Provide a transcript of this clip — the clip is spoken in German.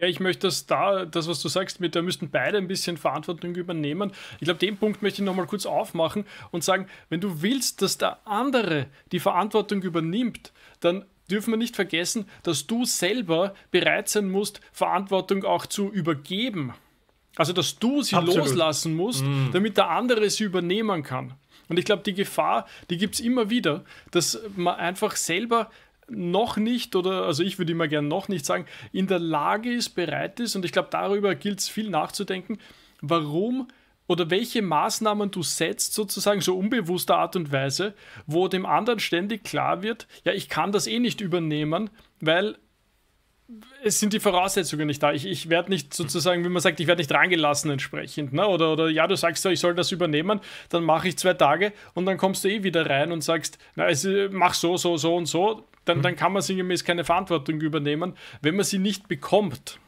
Ja, ich möchte das da, das, was du sagst, mit da müssten beide ein bisschen Verantwortung übernehmen. Ich glaube, den Punkt möchte ich nochmal kurz aufmachen und sagen, wenn du willst, dass der andere die Verantwortung übernimmt, dann dürfen wir nicht vergessen, dass du selber bereit sein musst, Verantwortung auch zu übergeben. Also, dass du sie Absolut. loslassen musst, mm. damit der andere sie übernehmen kann. Und ich glaube, die Gefahr, die gibt es immer wieder, dass man einfach selber noch nicht, oder also ich würde immer gern noch nicht sagen, in der Lage ist, bereit ist, und ich glaube, darüber gilt es viel nachzudenken, warum oder welche Maßnahmen du setzt, sozusagen so unbewusster Art und Weise, wo dem anderen ständig klar wird, ja, ich kann das eh nicht übernehmen, weil es sind die Voraussetzungen nicht da. Ich, ich werde nicht sozusagen, wie man sagt, ich werde nicht drangelassen entsprechend. Ne? Oder, oder ja, du sagst ja, ich soll das übernehmen, dann mache ich zwei Tage und dann kommst du eh wieder rein und sagst, na, also, mach so, so, so und so. Dann, mhm. dann kann man sinngemäß keine Verantwortung übernehmen, wenn man sie nicht bekommt.